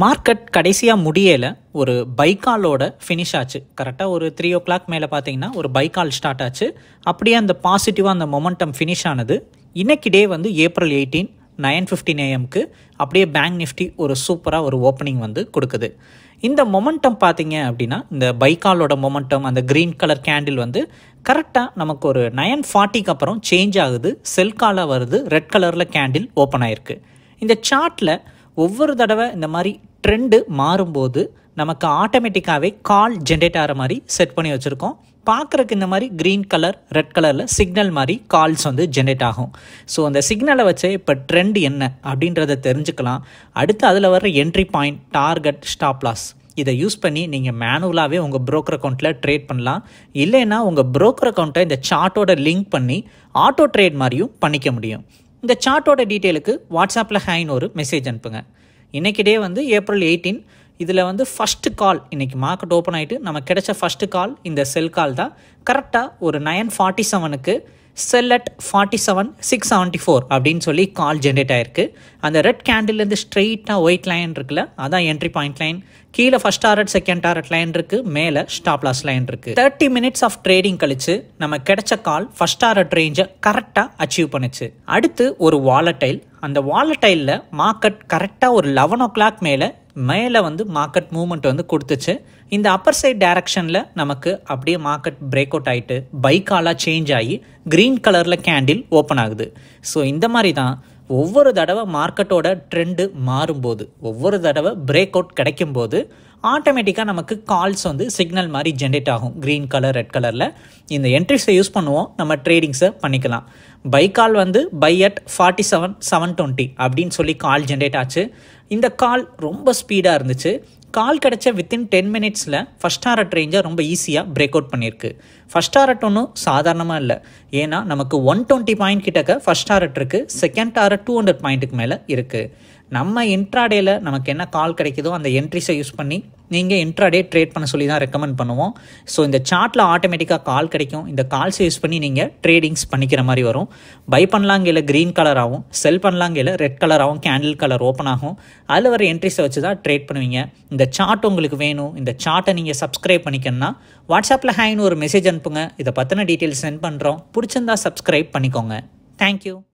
market கடைசியாக முடியலை ஒரு பைக்காலோட ஃபினிஷ் ஆச்சு கரெக்டாக ஒரு த்ரீ ஓ கிளாக் மேலே பார்த்தீங்கன்னா ஒரு பைக்கால் ஸ்டார்ட் ஆச்சு அப்படியே அந்த பாசிட்டிவாக அந்த மொமெண்டம் ஃபினிஷ் ஆனது இன்னைக்கு டே வந்து ஏப்ரல் எயிட்டீன் நைன் ஃபிஃப்டின் ஏஎம்க்கு அப்படியே பேங்க் நிஃப்டி ஒரு சூப்பராக ஒரு ஓப்பனிங் வந்து கொடுக்குது இந்த மொமெண்டம் பார்த்தீங்க அப்படின்னா இந்த பைக்காலோட மொமெண்டம் அந்த க்ரீன் கலர் கேண்டில் வந்து கரெக்டாக நமக்கு ஒரு நைன் ஃபார்ட்டிக்கு அப்புறம் சேஞ்ச் ஆகுது செல்காலாக வருது ரெட் கலரில் கேண்டில் ஓப்பன் ஆயிருக்கு இந்த சார்ட்டில் ஒவ்வொரு தடவை இந்த மாதிரி ட்ரெண்டு மாறும்போது நமக்கு ஆட்டோமேட்டிக்காகவே கால் ஜென்ரேட் ஆகிற மாதிரி செட் பண்ணி வச்சுருக்கோம் பார்க்குறக்கு இந்த மாதிரி க்ரீன் கலர் ரெட் கலரில் சிக்னல் மாதிரி கால்ஸ் வந்து ஜென்ரேட் ஆகும் ஸோ அந்த சிக்னலை வச்சு இப்போ ட்ரெண்ட் என்ன அப்படின்றத தெரிஞ்சுக்கலாம் அடுத்து அதில் வர என்ட்ரி பாயிண்ட் டார்கெட் ஸ்டாப்லாஸ் இதை யூஸ் பண்ணி நீங்கள் மேனுவலாகவே உங்கள் ப்ரோக்கர் அக்கௌண்ட்டில் ட்ரேட் பண்ணலாம் இல்லைன்னா உங்கள் ப்ரோக்கர் அக்கௌண்ட்டை இந்த சார்ட்டோட லிங்க் பண்ணி ஆட்டோ ட்ரேட் மாதிரியும் பண்ணிக்க முடியும் இந்த சார்ட்டோட டீட்டெயிலுக்கு வாட்ஸ்அப்பில் ஹைன்னு ஒரு மெசேஜ் அனுப்புங்க இன்றைக்கி டே வந்து ஏப்ரல் எயிட்டீன் இதில் வந்து ஃபஸ்ட்டு கால் இன்றைக்கி மார்க்கெட் ஓப்பன் ஆகிட்டு நம்ம கிடைச்ச ஃபஸ்ட்டு கால் இந்த செல் கால் தான் கரெக்டாக ஒரு நைன் ஃபார்ட்டி செவனுக்கு sell at forty seven six seventy four அப்படின்னு சொல்லி கால் ஜென்ரேட் ஆயிருக்கு அந்த ரெட் கேண்டில்லேருந்து ஸ்ட்ரெயிட்டாக ஒயிட் லைன் இருக்குல்ல அதான் என்ட்ரி பாயிண்ட் லைன் கீழே first target second target line இருக்கு மேலே ஸ்டாப் லாஸ் லைன் இருக்கு தேர்ட்டி மினிட்ஸ் ஆஃப் ட்ரேடிங் கழிச்சு நம்ம கிடைச்ச கால் ஃபஸ்ட் டாரட் ரேஞ்சை கரெக்டாக அச்சீவ் பண்ணுச்சு அடுத்து ஒரு வாலட்டைல் அந்த வாலட்டைலில் மார்க்கெட் கரெக்டாக ஒரு லெவன் ஓ கிளாக் மேலே மேலே வந்து மார்க்கெட் மூமெண்ட் வந்து கொடுத்துச்சு இந்த அப்பர் சைட் டைரக்ஷனில் நமக்கு அப்படியே மார்க்கெட் பிரேக் அவுட் ஆகிட்டு பைக்காலாக சேஞ்ச் ஆகி க்ரீன் கலரில் கேண்டில் ஓப்பன் ஆகுது ஸோ இந்த மாதிரி தான் ஒவ்வொரு தடவை மார்க்கெட்டோட ட்ரெண்டு மாறும்போது ஒவ்வொரு தடவை பிரேக் அவுட் கிடைக்கும்போது ஆட்டோமேட்டிக்காக நமக்கு கால்ஸ் வந்து சிக்னல் மாதிரி ஜென்ரேட் ஆகும் க்ரீன் கலர் ரெட் கலரில் இந்த என்ட்ரிஸை யூஸ் பண்ணுவோம் நம்ம ட்ரேடிங்ஸை பண்ணிக்கலாம் பை கால் வந்து buy at forty seven seven twenty அப்படின்னு சொல்லி கால் ஜென்ரேட் ஆச்சு இந்த கால் ரொம்ப ஸ்பீடாக இருந்துச்சு கால் கிடச்ச வித்தின் டென் மினிட்ஸில் ஃபஸ்ட் ஆர்ட் ரேஞ்சை ரொம்ப ஈஸியாக பிரேக் அவுட் பண்ணியிருக்கு ஃபஸ்ட் ஆர்ட் ஒன்றும் சாதாரணமாக இல்லை ஏன்னா நமக்கு ஒன் டுவெண்ட்டி பாயிண்ட் கிட்டக்க ஃபஸ்ட் ஆர்ட் இருக்குது செகண்ட் ஆர்ட் டூ ஹண்ட்ரட் பாயிண்ட்டுக்கு மேலே இருக்குது நம்ம இன்ட்ராடேல நமக்கு என்ன கால் கிடைக்குதோ அந்த என்ட்ரிஸை யூஸ் பண்ணி நீங்கள் இன்ட்ராடே ட்ரேட் பண்ண சொல்லி தான் ரெக்கமெண்ட் பண்ணுவோம் ஸோ இந்த சார்ட்டில் ஆட்டோமேட்டிக்காக கால் கிடைக்கும் இந்த கால்ஸ் யூஸ் பண்ணி நீங்கள் ட்ரேடிங்ஸ் பண்ணிக்கிற மாதிரி வரும் பை இல்லை க்ரீன் கலராகவும் செல் பண்ணலாங்கையில் ரெட் கலராகவும் கேண்டில் கலர் ஓப்பன் ஆகும் அதில் வர என்ட்ரிஸை வச்சு தான் ட்ரேட் பண்ணுவீங்க இந்த சார்ட் உங்களுக்கு வேணும் இந்த சார்ட்டை நீங்கள் சப்ஸ்கிரைப் பண்ணிக்கணும்னா வாட்ஸ்அப்பில் ஹேன்னு ஒரு மெசேஜ் அனுப்புங்க இதை பற்றின டீட்டெயில்ஸ் சென்ட் பண்ணுறோம் பிடிச்சிருந்தா சப்ஸ்கிரைப் பண்ணிக்கோங்க தேங்க்யூ